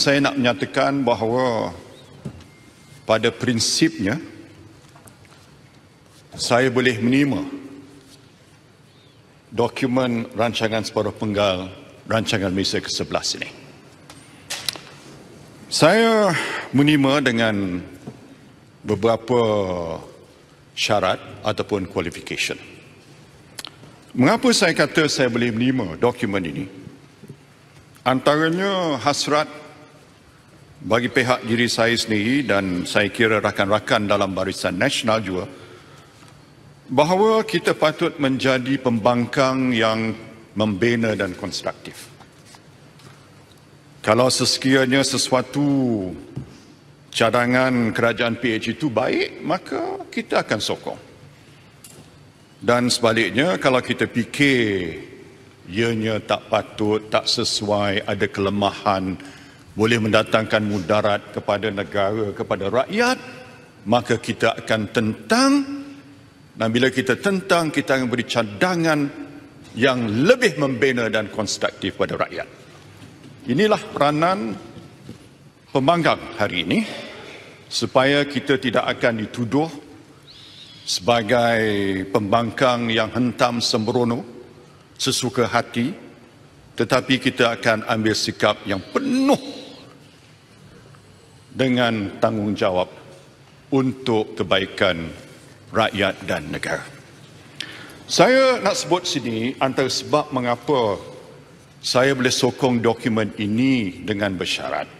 saya nak menyatakan bahawa pada prinsipnya saya boleh menerima dokumen rancangan separuh penggal rancangan Malaysia ke-11 ini. Saya menerima dengan beberapa syarat ataupun qualification. Mengapa saya kata saya boleh menerima dokumen ini? Antaranya hasrat bagi pihak diri saya sendiri dan saya kira rakan-rakan dalam barisan nasional juga bahawa kita patut menjadi pembangkang yang membina dan konstruktif. Kalau sesekiranya sesuatu cadangan kerajaan PH itu baik, maka kita akan sokong. Dan sebaliknya, kalau kita fikir ianya tak patut, tak sesuai, ada kelemahan, boleh mendatangkan mudarat kepada negara, kepada rakyat, maka kita akan tentang dan bila kita tentang, kita akan beri cadangan yang lebih membina dan konstruktif pada rakyat. Inilah peranan pemanggang hari ini supaya kita tidak akan dituduh sebagai pembangkang yang hentam sembrono sesuka hati tetapi kita akan ambil sikap yang penuh dengan tanggungjawab untuk kebaikan rakyat dan negara. Saya nak sebut sini antara sebab mengapa saya boleh sokong dokumen ini dengan bersyarat.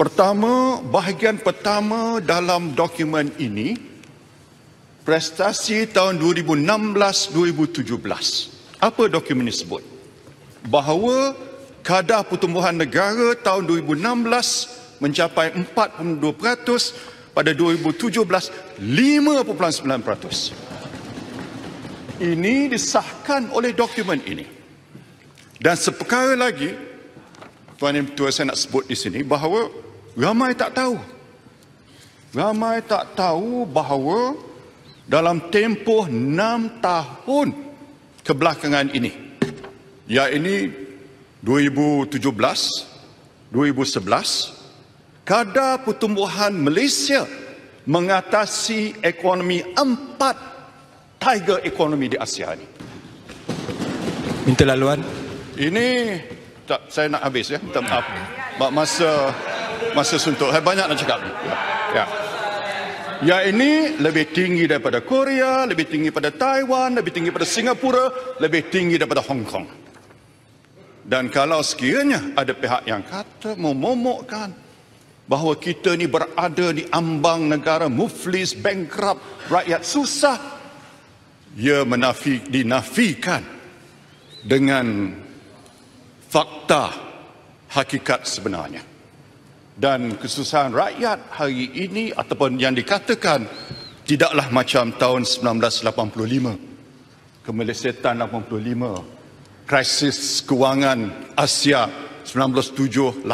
Pertama, bahagian pertama dalam dokumen ini prestasi tahun 2016-2017. Apa dokumen ini sebut? Bahawa kadar pertumbuhan negara tahun mencapai 4.2% pada 2017 5.9%. Ini disahkan oleh dokumen ini. Dan seperkara lagi tuan dan tuan saya nak sebut di sini bahawa ramai tak tahu. Ramai tak tahu bahawa dalam tempoh 6 tahun kebelakangan ini ya ini 2017 2011 kadar pertumbuhan Malaysia mengatasi ekonomi empat tiger ekonomi di Asia ini. Minta laluan. Ini tak, saya nak habis ya. Minta maaf. Mak masa masa suntuk. Saya banyak nak cakap. Ya. ya. Ya ini lebih tinggi daripada Korea, lebih tinggi daripada Taiwan, lebih tinggi daripada Singapura, lebih tinggi daripada Hong Kong. Dan kalau sekiranya ada pihak yang kata memomokkan, bahawa kita ni berada di ambang negara muflis, bankrupt, rakyat susah. Ia menafi, dinafikan dengan fakta hakikat sebenarnya. Dan kesusahan rakyat hari ini ataupun yang dikatakan tidaklah macam tahun 1985. Kemelesetan 85, krisis kewangan Asia 1978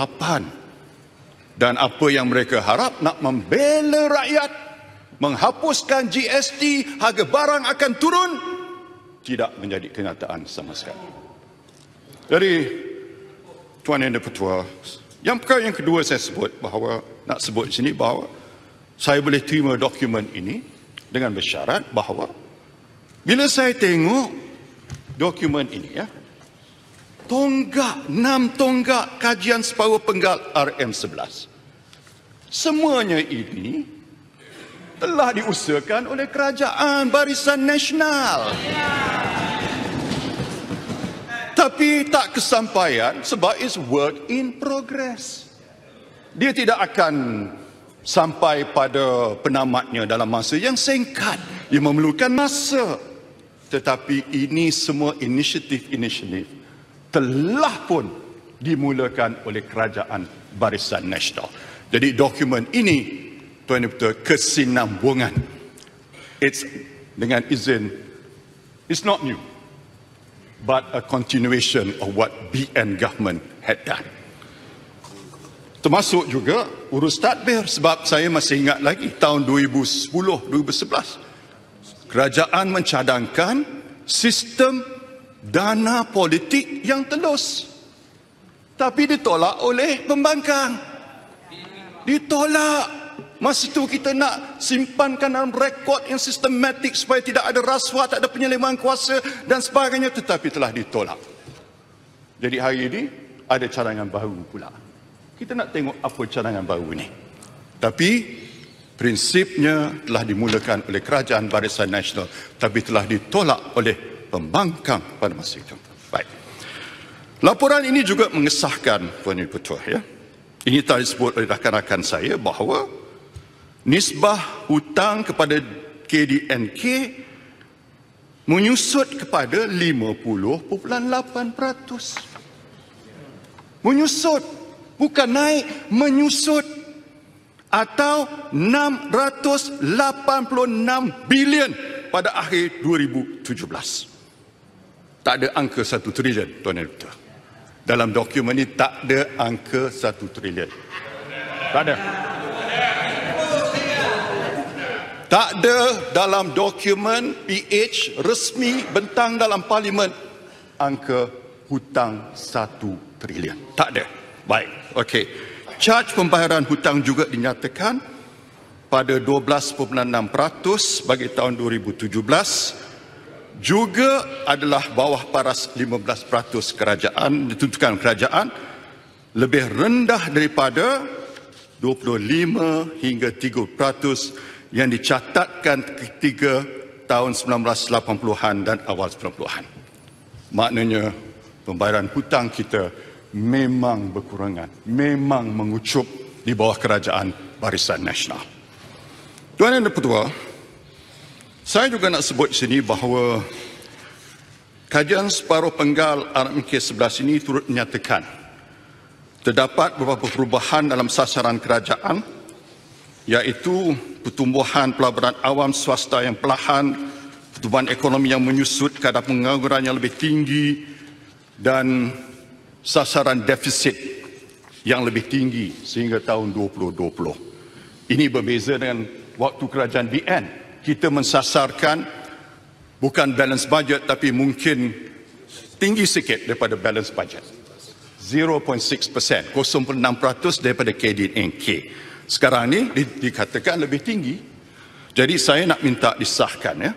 dan apa yang mereka harap nak membela rakyat menghapuskan GST harga barang akan turun tidak menjadi kenyataan sama sekali jadi tuan dan petua yang perkara yang kedua saya sebut bahawa nak sebut sini bahawa saya boleh terima dokumen ini dengan bersyarat bahawa bila saya tengok dokumen ini ya tonggak, enam tonggak kajian separuh penggal RM11. Semuanya ini telah diusahakan oleh kerajaan barisan nasional. Tapi tak kesampaian sebab it's work in progress. Dia tidak akan sampai pada penamatnya dalam masa yang singkat. Ia memerlukan masa. Tetapi ini semua inisiatif-inisiatif inisiatif telah pun dimulakan oleh kerajaan barisan nasional. Jadi dokumen ini tuan tuan kesinambungan. It's dengan izin it's not new but a continuation of what BN government had done. Termasuk juga urus tadbir sebab saya masih ingat lagi tahun 2010-2011. Kerajaan mencadangkan sistem dana politik yang telus tapi ditolak oleh pembangkang ditolak masa tu kita nak simpankan dalam rekod yang sistematik supaya tidak ada rasuah, tak ada penyelewangan kuasa dan sebagainya tetapi telah ditolak jadi hari ini ada cadangan baru pula kita nak tengok apa cadangan baru ini tapi prinsipnya telah dimulakan oleh kerajaan barisan nasional tapi telah ditolak oleh pembangkang pada masa itu. Baik. Laporan ini juga mengesahkan Puan Ibu Tua. Ya. Ini telah disebut oleh rakan-rakan saya bahawa nisbah hutang kepada KDNK menyusut kepada 50.8%. Menyusut. Bukan naik, menyusut. Atau 686 bilion pada akhir 2017 tak ada angka satu trilion Tuan dan Duta. Dalam dokumen ini tak ada angka satu trilion. Tak ada. Tak ada dalam dokumen PH resmi bentang dalam parlimen angka hutang satu trilion. Tak ada. Baik. Okey. Charge pembayaran hutang juga dinyatakan pada 12.6% bagi tahun 2017 juga adalah bawah paras 15% kerajaan ditentukan kerajaan lebih rendah daripada 25 hingga 30% yang dicatatkan ketiga tahun 1980-an dan awal 90-an. Maknanya pembayaran hutang kita memang berkurangan, memang mengucup di bawah kerajaan Barisan Nasional. Tuan dan Pertua, saya juga nak sebut sini bahawa kajian separuh penggal RMK 11 ini turut menyatakan terdapat beberapa perubahan dalam sasaran kerajaan iaitu pertumbuhan pelaburan awam swasta yang perlahan, pertumbuhan ekonomi yang menyusut, kadar pengangguran yang lebih tinggi dan sasaran defisit yang lebih tinggi sehingga tahun 2020. Ini berbeza dengan waktu kerajaan BN kita mensasarkan bukan balance budget tapi mungkin tinggi sikit daripada balance budget. 0.6%, 0.6% daripada KDNK. Sekarang ini di, dikatakan lebih tinggi. Jadi saya nak minta disahkan ya.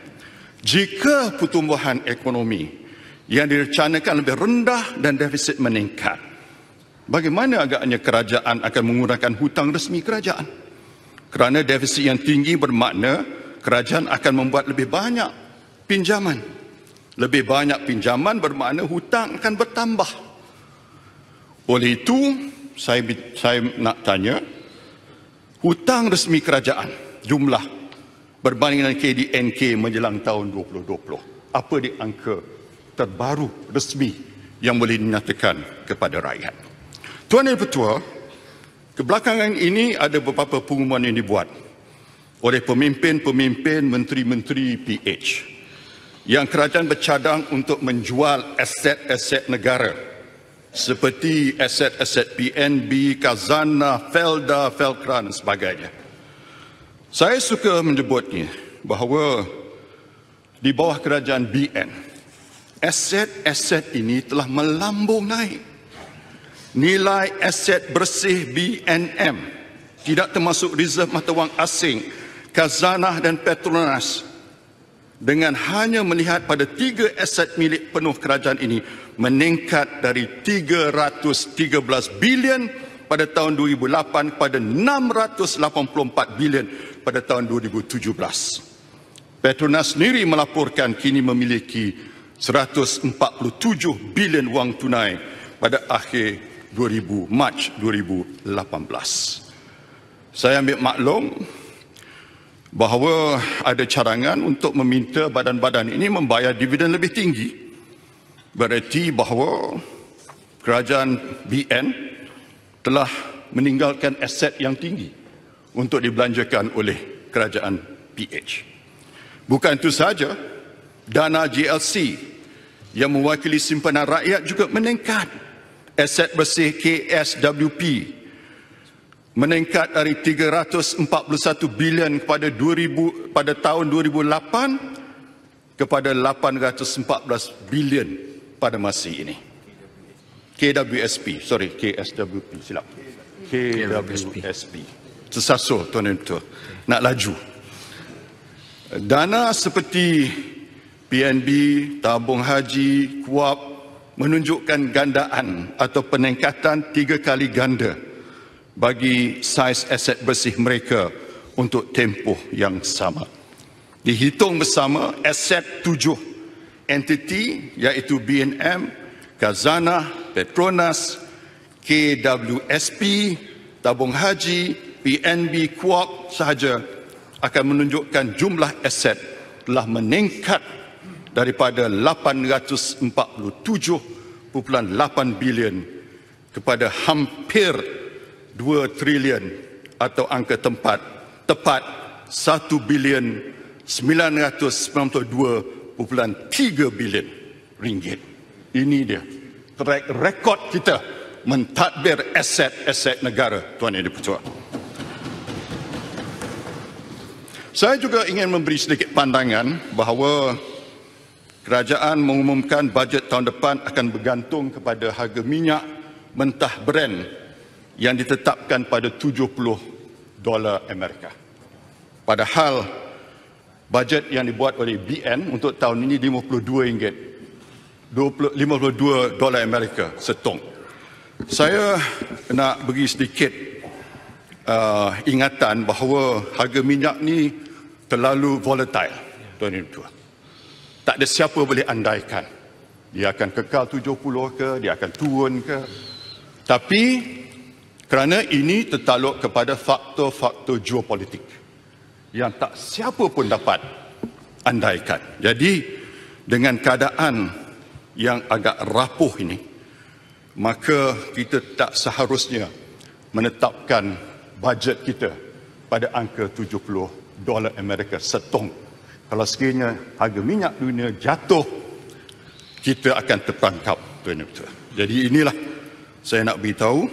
Jika pertumbuhan ekonomi yang direncanakan lebih rendah dan defisit meningkat, bagaimana agaknya kerajaan akan menggunakan hutang resmi kerajaan? Kerana defisit yang tinggi bermakna kerajaan akan membuat lebih banyak pinjaman. Lebih banyak pinjaman bermakna hutang akan bertambah. Oleh itu, saya, saya nak tanya, hutang resmi kerajaan jumlah berbanding dengan KDNK menjelang tahun 2020, apa di angka terbaru resmi yang boleh dinyatakan kepada rakyat? Tuan dan Pertua, kebelakangan ini ada beberapa pengumuman yang dibuat oleh pemimpin-pemimpin menteri-menteri PH yang kerajaan bercadang untuk menjual aset-aset negara seperti aset-aset PNB, Kazana, Felda, Felkran dan sebagainya. Saya suka menyebutnya bahawa di bawah kerajaan BN, aset-aset ini telah melambung naik. Nilai aset bersih BNM tidak termasuk reserve mata wang asing Kazanah dan Petronas dengan hanya melihat pada tiga aset milik penuh kerajaan ini meningkat dari 313 bilion pada tahun 2008 kepada 684 bilion pada tahun 2017. Petronas sendiri melaporkan kini memiliki 147 bilion wang tunai pada akhir 2000 Mac 2018. Saya ambil maklum bahawa ada cadangan untuk meminta badan-badan ini membayar dividen lebih tinggi bererti bahawa kerajaan BN telah meninggalkan aset yang tinggi untuk dibelanjakan oleh kerajaan PH. Bukan itu sahaja, dana GLC yang mewakili simpanan rakyat juga meningkat aset bersih KSWP meningkat dari 341 bilion kepada 2000 pada tahun 2008 kepada 814 bilion pada masa ini. KWSP, sorry, KSWP, silap. KWSP. Tersasul, Tuan dan Tuan. Nak laju. Dana seperti PNB, Tabung Haji, KUAP menunjukkan gandaan atau peningkatan tiga kali ganda bagi saiz aset bersih mereka untuk tempoh yang sama. Dihitung bersama aset tujuh entiti iaitu BNM, Kazana, Petronas, KWSP, Tabung Haji, PNB, Kuop sahaja akan menunjukkan jumlah aset telah meningkat daripada 847.8 bilion kepada hampir 1.000 2 trilion atau angka tempat tepat 1 bilion 992.3 bilion ringgit. Ini dia track record kita mentadbir aset-aset negara Tuan Yang Dipertua. Saya juga ingin memberi sedikit pandangan bahawa kerajaan mengumumkan bajet tahun depan akan bergantung kepada harga minyak mentah Brent yang ditetapkan pada 70 dolar Amerika. Padahal bajet yang dibuat oleh BN untuk tahun ini 52 ringgit. 52 dolar Amerika setong. Saya nak bagi sedikit uh, ingatan bahawa harga minyak ni terlalu volatile tuan tuan. Tak ada siapa boleh andaikan dia akan kekal 70 ke, dia akan turun ke. Tapi kerana ini tertaluk kepada faktor-faktor geopolitik yang tak siapa pun dapat andaikan. Jadi dengan keadaan yang agak rapuh ini, maka kita tak seharusnya menetapkan bajet kita pada angka 70 dolar Amerika setong. Kalau sekiranya harga minyak dunia jatuh, kita akan terperangkap. Jadi inilah saya nak beritahu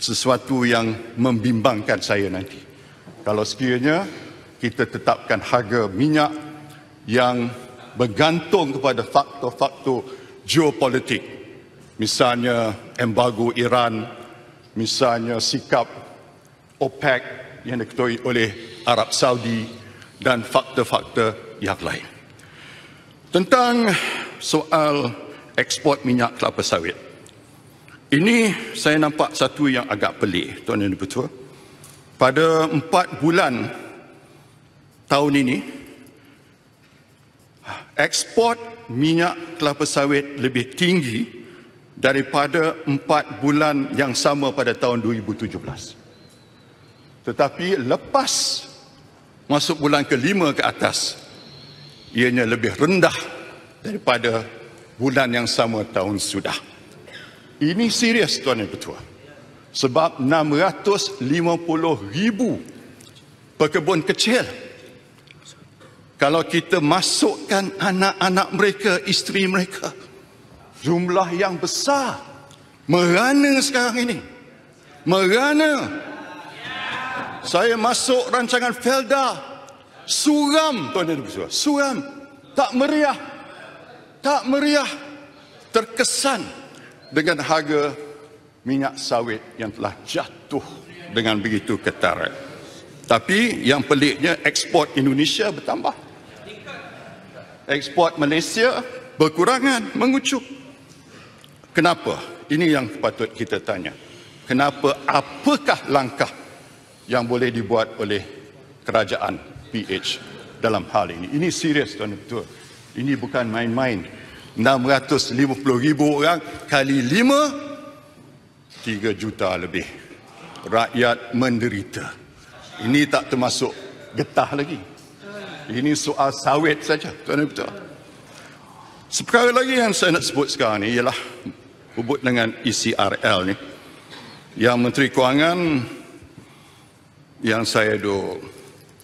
sesuatu yang membimbangkan saya nanti. Kalau sekiranya kita tetapkan harga minyak yang bergantung kepada faktor-faktor geopolitik. Misalnya embargo Iran, misalnya sikap OPEC yang diketuai oleh Arab Saudi dan faktor-faktor yang lain. Tentang soal ekspor minyak kelapa sawit. Ini saya nampak satu yang agak pelik, Tuan dan Ibu Pada empat bulan tahun ini, ekspor minyak kelapa sawit lebih tinggi daripada empat bulan yang sama pada tahun 2017. Tetapi lepas masuk bulan kelima ke atas, ianya lebih rendah daripada bulan yang sama tahun sudah. Ini serius tuan dan petua. Sebab 650 ribu pekebun kecil. Kalau kita masukkan anak-anak mereka, isteri mereka. Jumlah yang besar. Merana sekarang ini. Merana. Saya masuk rancangan Felda. Suram tuan dan petua. Suram. Tak meriah. Tak meriah. Terkesan. Terkesan dengan harga minyak sawit yang telah jatuh dengan begitu ketara. Tapi yang peliknya ekspor Indonesia bertambah. Ekspor Malaysia berkurangan, mengucuk. Kenapa? Ini yang patut kita tanya. Kenapa apakah langkah yang boleh dibuat oleh kerajaan PH dalam hal ini? Ini serius tuan-tuan. Ini bukan main-main. 650 ribu orang kali 5 3 juta lebih rakyat menderita ini tak termasuk getah lagi ini soal sawit saja tuan dan puan Seperkara lagi yang saya nak sebut sekarang ni ialah hubut dengan ECRL ni yang Menteri Kewangan yang saya do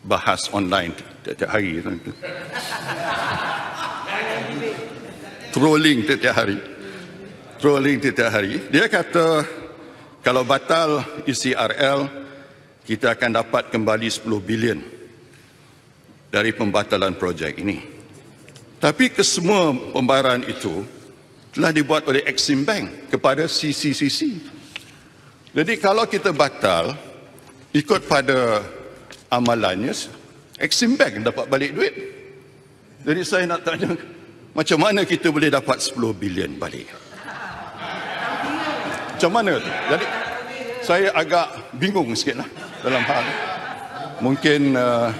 bahas online tiap-tiap hari tuan trolling setiap hari. Trolling setiap hari. Dia kata kalau batal ECRL, kita akan dapat kembali 10 bilion dari pembatalan projek ini. Tapi kesemua pembayaran itu telah dibuat oleh Exim Bank kepada CCCC. Jadi kalau kita batal, ikut pada amalannya, Exim Bank dapat balik duit. Jadi saya nak tanya macam mana kita boleh dapat 10 bilion balik? Macam mana tu? Jadi saya agak bingung sikitlah dalam hal mungkin uh,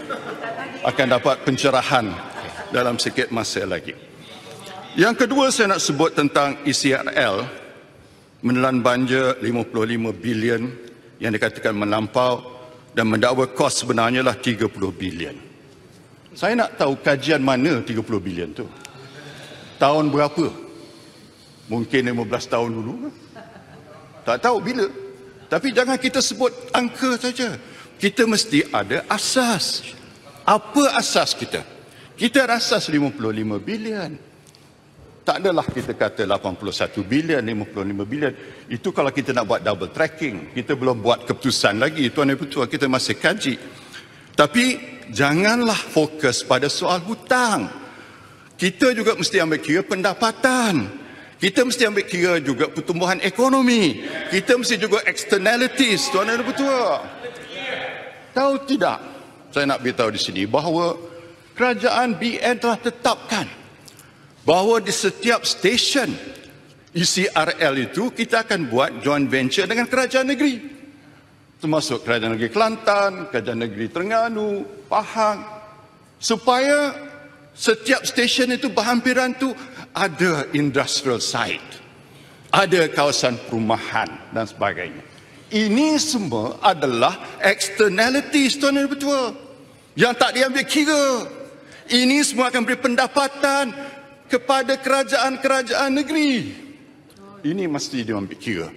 akan dapat pencerahan dalam sikit masa lagi. Yang kedua saya nak sebut tentang ECRL menelan banja 55 bilion yang dikatakan melampau dan mendakwa kos sebenarnya lah 30 bilion. Saya nak tahu kajian mana 30 bilion tu tahun berapa? Mungkin 15 tahun dulu. Tak tahu bila. Tapi jangan kita sebut angka saja. Kita mesti ada asas. Apa asas kita? Kita ada asas 55 bilion. Tak adalah kita kata 81 bilion, 55 bilion. Itu kalau kita nak buat double tracking. Kita belum buat keputusan lagi. Tuan dan Tuan, kita masih kaji. Tapi janganlah fokus pada soal hutang. Kita juga mesti ambil kira pendapatan. Kita mesti ambil kira juga pertumbuhan ekonomi. Kita mesti juga externalities, tuan dan ketua. Tahu tidak? Saya nak beritahu di sini bahawa kerajaan BN telah tetapkan bahawa di setiap stesen ECRL itu kita akan buat joint venture dengan kerajaan negeri. Termasuk kerajaan negeri Kelantan, kerajaan negeri Terengganu, Pahang supaya setiap stesen itu berhampiran tu ada industrial site ada kawasan perumahan dan sebagainya ini semua adalah externality tuan dan petua yang tak diambil kira ini semua akan beri pendapatan kepada kerajaan-kerajaan negeri ini mesti diambil kira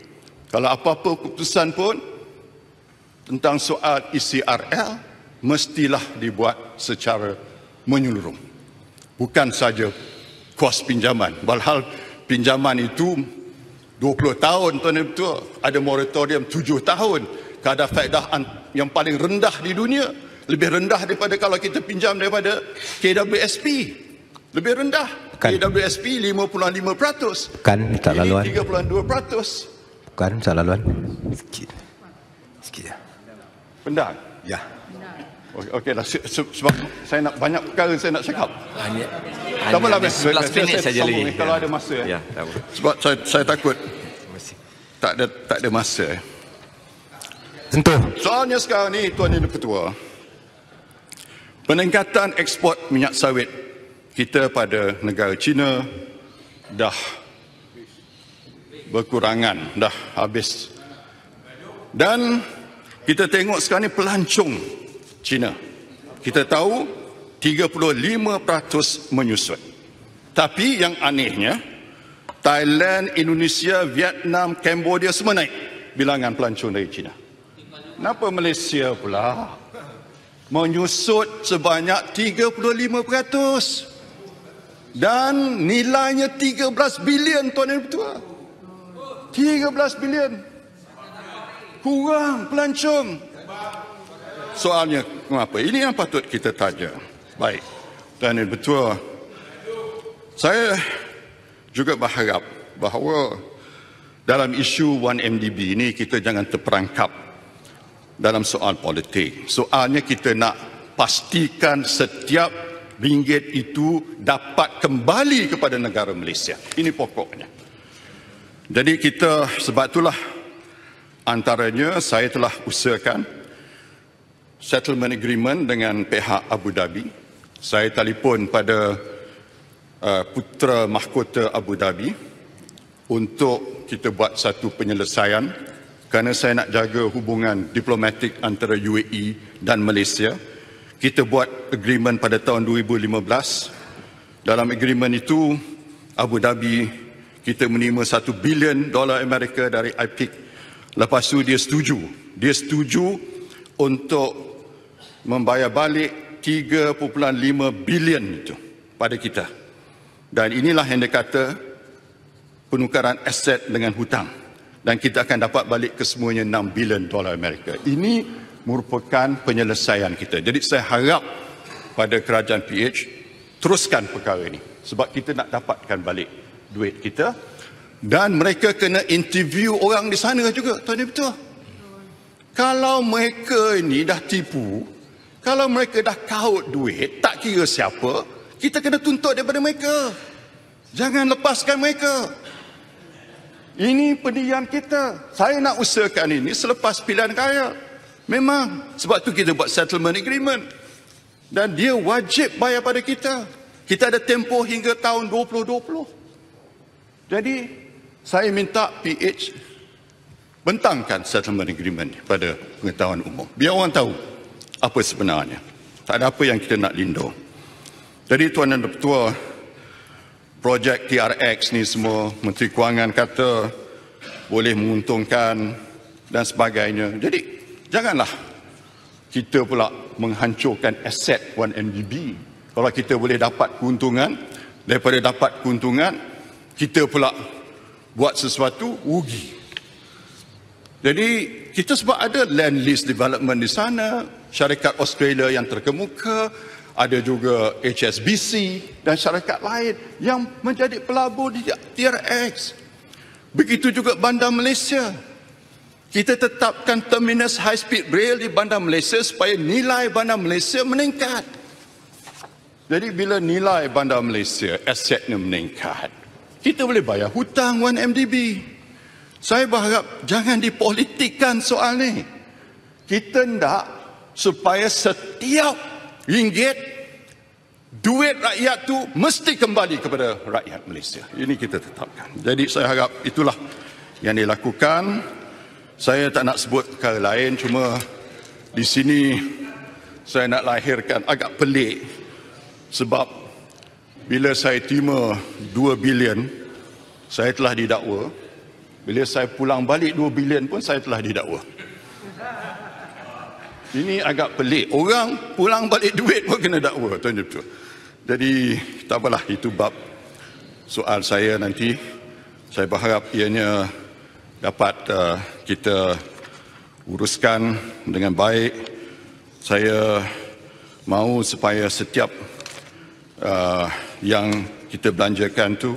kalau apa-apa keputusan pun tentang soal ICRL e mestilah dibuat secara menyeluruh bukan saja kos pinjaman. Walhal pinjaman itu 20 tahun tuan dan tua, ada moratorium 7 tahun. Kadar faedah yang paling rendah di dunia, lebih rendah daripada kalau kita pinjam daripada KWSP. Lebih rendah. Bukan. KWSP 55%. Bukan, tak laluan. 32%. Bukan, tak laluan. Sikit. Sikit Pendang. Ya. Okeylah, okay, se- sebab saya nak banyak perkara saya nak cakap. Hanya, tak apalah, hanya, hanya 11 minit saja lagi. Ya. Kalau ada masa. Eh. Ya, ya Sebab saya, saya takut tak ada tak ada masa. Eh. Tentu. Soalnya sekarang ni, Tuan Yang Ketua, peningkatan ekspor minyak sawit kita pada negara China dah berkurangan, dah habis. Dan kita tengok sekarang ni pelancong China. Kita tahu 35% menyusut. Tapi yang anehnya, Thailand, Indonesia, Vietnam, Cambodia semua naik bilangan pelancong dari China. Kenapa Malaysia pula menyusut sebanyak 35% dan nilainya 13 bilion tuan dan tua. 13 bilion. Kurang pelancong soalnya mengapa? Ini yang patut kita tanya. Baik, dan betul. Saya juga berharap bahawa dalam isu 1MDB ini kita jangan terperangkap dalam soal politik. Soalnya kita nak pastikan setiap ringgit itu dapat kembali kepada negara Malaysia. Ini pokoknya. Jadi kita sebab itulah antaranya saya telah usahakan settlement agreement dengan pihak Abu Dhabi. Saya telefon pada uh, putra mahkota Abu Dhabi untuk kita buat satu penyelesaian kerana saya nak jaga hubungan diplomatik antara UAE dan Malaysia. Kita buat agreement pada tahun 2015. Dalam agreement itu, Abu Dhabi kita menerima 1 bilion dolar Amerika dari IPIC. E Lepas tu dia setuju. Dia setuju untuk membayar balik 3.5 bilion itu pada kita. Dan inilah yang kata penukaran aset dengan hutang dan kita akan dapat balik kesemuanya 6 bilion dolar Amerika. Ini merupakan penyelesaian kita. Jadi saya harap pada kerajaan PH teruskan perkara ini sebab kita nak dapatkan balik duit kita dan mereka kena interview orang di sana juga. Tuan betul. Kalau mereka ini dah tipu, kalau mereka dah kaut duit, tak kira siapa, kita kena tuntut daripada mereka. Jangan lepaskan mereka. Ini pendirian kita. Saya nak usahakan ini selepas pilihan raya. Memang sebab tu kita buat settlement agreement. Dan dia wajib bayar pada kita. Kita ada tempoh hingga tahun 2020. Jadi saya minta PH bentangkan settlement agreement pada pengetahuan umum. Biar orang tahu apa sebenarnya. Tak ada apa yang kita nak lindung. Jadi Tuan dan tuan, projek TRX ni semua, Menteri Kewangan kata boleh menguntungkan dan sebagainya. Jadi janganlah kita pula menghancurkan aset 1MDB. Kalau kita boleh dapat keuntungan, daripada dapat keuntungan, kita pula buat sesuatu rugi. Jadi kita sebab ada land lease development di sana, syarikat Australia yang terkemuka, ada juga HSBC dan syarikat lain yang menjadi pelabur di TRX. Begitu juga bandar Malaysia. Kita tetapkan terminus high speed rail di bandar Malaysia supaya nilai bandar Malaysia meningkat. Jadi bila nilai bandar Malaysia, asetnya meningkat, kita boleh bayar hutang 1MDB. Saya berharap jangan dipolitikkan soal ni. Kita tidak supaya setiap ringgit duit rakyat tu mesti kembali kepada rakyat Malaysia. Ini kita tetapkan. Jadi saya harap itulah yang dilakukan. Saya tak nak sebut perkara lain cuma di sini saya nak lahirkan agak pelik sebab bila saya terima 2 bilion saya telah didakwa. Bila saya pulang balik 2 bilion pun saya telah didakwa. Ini agak pelik. Orang pulang balik duit pun kena dakwa. Tuan -tuan. Jadi tak apalah itu bab soal saya nanti. Saya berharap ianya dapat uh, kita uruskan dengan baik. Saya mahu supaya setiap uh, yang kita belanjakan tu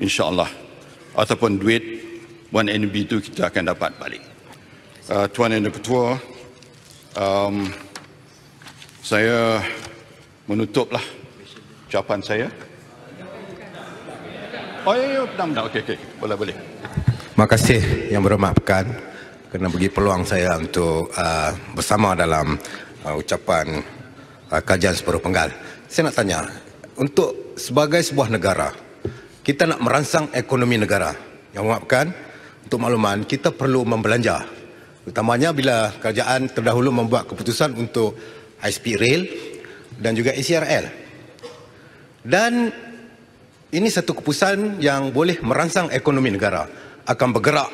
insya Allah ataupun duit 1NB itu kita akan dapat balik. Uh, Tuan dan Ketua, um, saya menutuplah ucapan saya. Oh ya, ya, pedang. okey, okey. Boleh, boleh. Terima kasih yang berhormatkan kena bagi peluang saya untuk uh, bersama dalam uh, ucapan uh, kajian separuh penggal. Saya nak tanya, untuk sebagai sebuah negara, kita nak merangsang ekonomi negara. Yang berhormatkan, untuk makluman, kita perlu membelanja utamanya bila kerajaan terdahulu membuat keputusan untuk high speed rail dan juga ACRL. Dan ini satu keputusan yang boleh merangsang ekonomi negara. Akan bergerak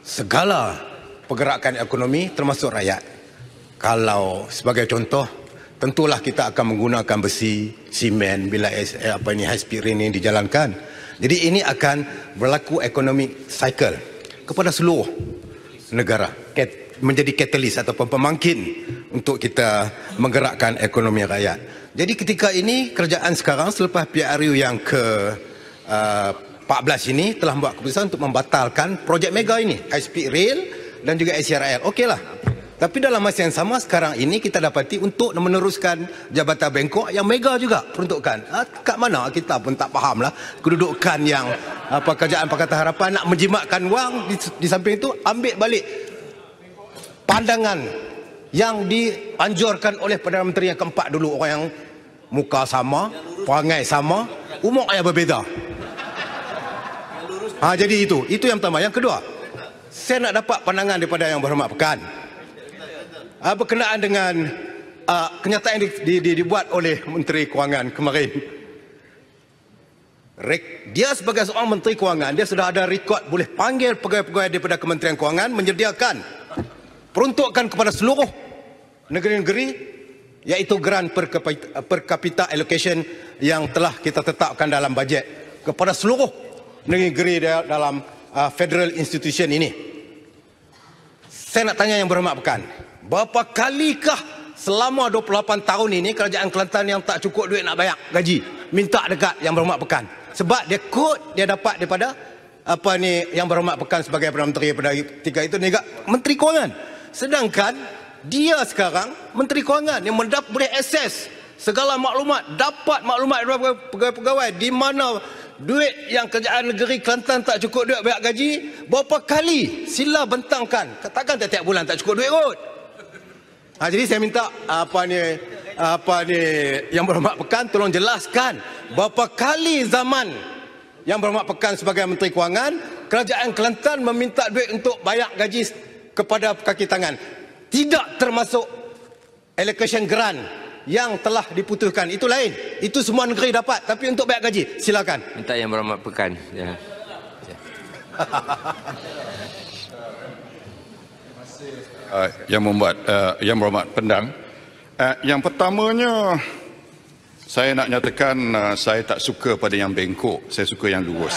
segala pergerakan ekonomi termasuk rakyat. Kalau sebagai contoh, tentulah kita akan menggunakan besi, simen bila eh, apa ini high speed rail ini dijalankan. Jadi ini akan berlaku ekonomi cycle kepada seluruh negara menjadi katalis ataupun pemangkin untuk kita menggerakkan ekonomi rakyat. Jadi ketika ini kerajaan sekarang selepas PRU yang ke uh, 14 ini telah membuat keputusan untuk membatalkan projek mega ini, high speed rail dan juga SRL. Okeylah. Tapi dalam masa yang sama sekarang ini kita dapati untuk meneruskan Jabatan Bengkok yang mega juga peruntukkan. Ha, ah, kat mana kita pun tak lah Kedudukan yang apa uh, kerajaan Pakatan Harapan nak menjimatkan wang di, di samping itu ambil balik pandangan yang dianjurkan oleh Perdana Menteri yang keempat dulu orang yang muka sama, perangai sama, umur yang berbeza. Ha, jadi itu, itu yang pertama. Yang kedua, saya nak dapat pandangan daripada Yang Berhormat Pekan. Ha, berkenaan dengan uh, kenyataan yang di, di, di, dibuat oleh Menteri Kewangan kemarin. dia sebagai seorang Menteri Kewangan, dia sudah ada rekod boleh panggil pegawai-pegawai daripada Kementerian Kewangan menyediakan peruntukkan kepada seluruh negeri-negeri iaitu grant per kapita, per kapita allocation yang telah kita tetapkan dalam bajet kepada seluruh negeri-negeri dalam uh, federal institution ini. Saya nak tanya yang berhormat pekan, berapa kalikah selama 28 tahun ini kerajaan Kelantan yang tak cukup duit nak bayar gaji minta dekat yang berhormat pekan sebab dia kod dia dapat daripada apa ni yang berhormat pekan sebagai Perdana Menteri pada ketika itu ni Menteri Kewangan. Sedangkan dia sekarang Menteri Kewangan yang mendap boleh akses segala maklumat, dapat maklumat daripada pegawai-pegawai di mana duit yang kerajaan negeri Kelantan tak cukup duit bayar gaji, berapa kali sila bentangkan. Katakan tiap-tiap bulan tak cukup duit kot. Ha, jadi saya minta apa ni apa ni yang berhormat pekan tolong jelaskan berapa kali zaman yang berhormat pekan sebagai menteri kewangan kerajaan Kelantan meminta duit untuk bayar gaji kepada kaki tangan tidak termasuk allocation grant yang telah diputuskan itu lain itu semua negeri dapat tapi untuk bayar gaji silakan minta yang berhormat pekan ya uh, yang membuat uh, yang berhormat pendang uh, yang pertamanya saya nak nyatakan uh, saya tak suka pada yang bengkok saya suka yang lurus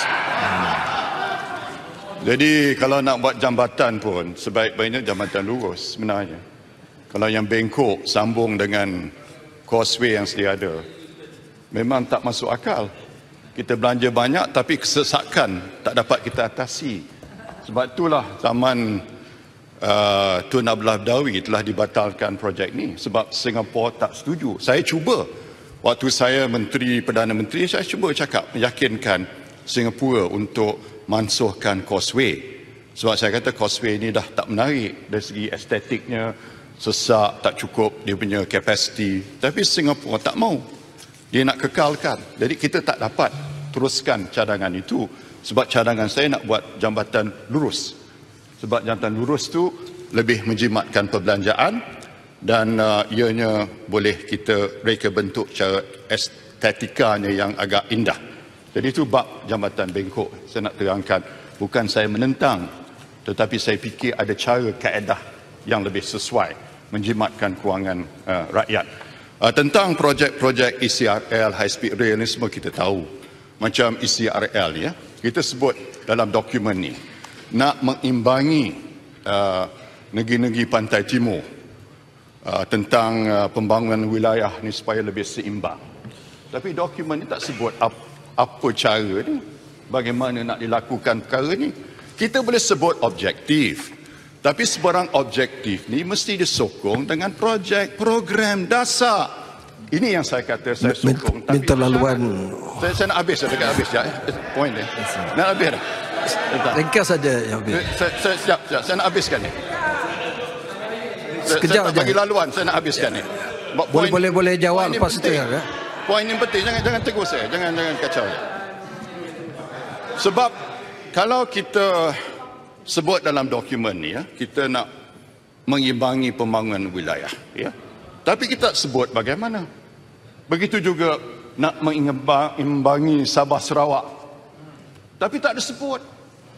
jadi kalau nak buat jambatan pun sebaik-baiknya jambatan lurus sebenarnya. Kalau yang bengkok sambung dengan causeway yang sedia ada. Memang tak masuk akal. Kita belanja banyak tapi kesesakan tak dapat kita atasi. Sebab itulah zaman uh, Tun Abdullah Dawi telah dibatalkan projek ni. Sebab Singapura tak setuju. Saya cuba. Waktu saya Menteri Perdana Menteri, saya cuba cakap, meyakinkan Singapura untuk mansuhkan causeway. Sebab saya kata causeway ini dah tak menarik dari segi estetiknya, sesak, tak cukup dia punya kapasiti. Tapi Singapura tak mau. Dia nak kekalkan. Jadi kita tak dapat teruskan cadangan itu sebab cadangan saya nak buat jambatan lurus. Sebab jambatan lurus tu lebih menjimatkan perbelanjaan dan uh, ianya boleh kita reka bentuk secara estetikanya yang agak indah. Jadi itu bab jambatan bengkok saya nak terangkan. Bukan saya menentang tetapi saya fikir ada cara kaedah yang lebih sesuai menjimatkan kewangan uh, rakyat. Uh, tentang projek-projek ECRL high speed rail ni semua kita tahu. Macam ECRL ya. Kita sebut dalam dokumen ni nak mengimbangi eh, negeri-negeri uh, pantai timur uh, tentang uh, pembangunan wilayah ni supaya lebih seimbang. Tapi dokumen ini tak sebut apa apa cara ni bagaimana nak dilakukan perkara ni kita boleh sebut objektif tapi sebarang objektif ni mesti disokong dengan projek program dasar ini yang saya kata saya sokong min, tapi min terlaluan saya, saya, saya nak habis dekat habis ya point dia nak habis dah ringkas saja ya saya, saya siap, siap saya nak habiskan ni sekejap saya, saya tak bagi laluan saya nak habiskan ya. ni boleh, boleh boleh jawab lepas itu ya poin yang penting jangan jangan tegur saya jangan jangan kacau sebab kalau kita sebut dalam dokumen ni ya kita nak mengimbangi pembangunan wilayah ya tapi kita sebut bagaimana begitu juga nak mengimbangi Sabah Sarawak tapi tak disebut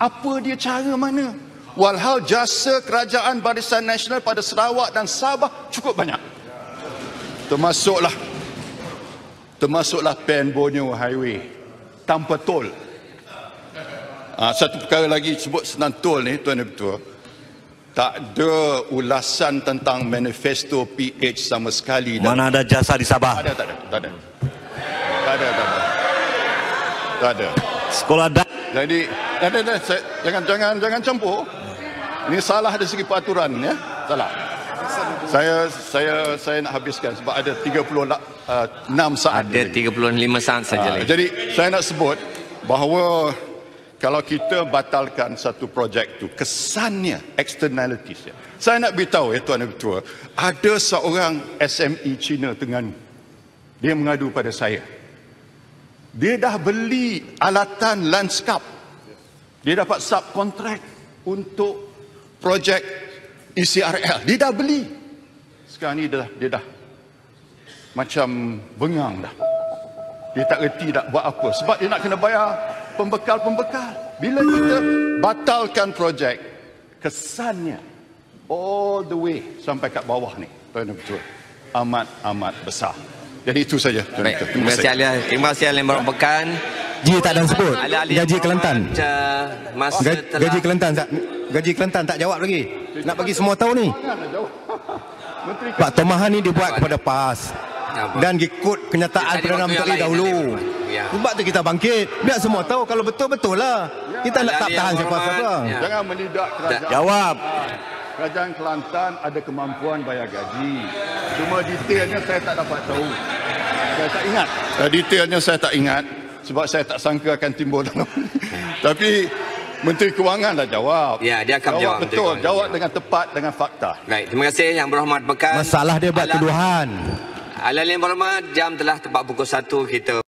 apa dia cara mana walhal jasa kerajaan barisan nasional pada Sarawak dan Sabah cukup banyak termasuklah termasuklah pen Borneo Highway tanpa tol. Ha, satu perkara lagi sebut senang tol ni tuan dan tuan tak ada ulasan tentang manifesto PH sama sekali mana dan ada jasa di Sabah ada, tak ada tak ada tak ada tak ada tak ada sekolah dah jadi ada, ada, saya, jangan jangan jangan campur ini salah dari segi peraturan ya salah saya saya saya nak habiskan sebab ada 36 uh, saat. Ada 35 saat saja. Uh, jadi saya nak sebut bahawa kalau kita batalkan satu projek tu kesannya externalities ya. Saya nak beritahu ya tuan ketua, ada seorang SME Cina Terengganu. Dia mengadu pada saya. Dia dah beli alatan landscape. Dia dapat subkontrak untuk projek ECRL. Dia dah beli. Sekarang ni dia dah, dia dah macam bengang dah. Dia tak reti nak buat apa. Sebab dia nak kena bayar pembekal-pembekal. Bila kita batalkan projek, kesannya all the way sampai kat bawah ni. Tuan betul. Amat-amat besar. Jadi itu saja. Terima kasih. Terima kasih. Terima kasih. Terima kasih. Terima kasih gaji tak ada sebut gaji Kelantan gaji Kelantan tak gaji Kelantan tak jawab lagi nak bagi semua tahu ni Pak Tomahan ni dibuat kepada PAS dan ikut kenyataan Perdana Menteri dahulu ya. sebab tu kita bangkit biar semua tahu kalau betul-betul lah kita nak lah. tak tahan siapa-siapa jangan menidak kerajaan jawab kerajaan Kelantan ada kemampuan bayar gaji cuma detailnya saya tak dapat tahu saya tak ingat eh, detailnya saya tak ingat sebab saya tak sangka akan timbul dalam tapi Menteri Kewangan dah jawab. Ya, dia akan jawab. betul, Menteri jawab dengan tepat dengan fakta. Baik, terima kasih Yang Berhormat Pekan. Masalah dia buat tuduhan. Alal yang berhormat, jam telah tepat pukul 1 kita.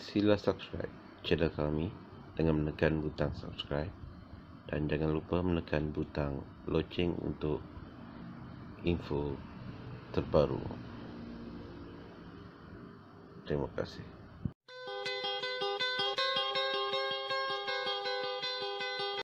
Sila subscribe channel kami dengan menekan butang subscribe dan jangan lupa menekan butang loceng untuk info terbaru. Terima kasih.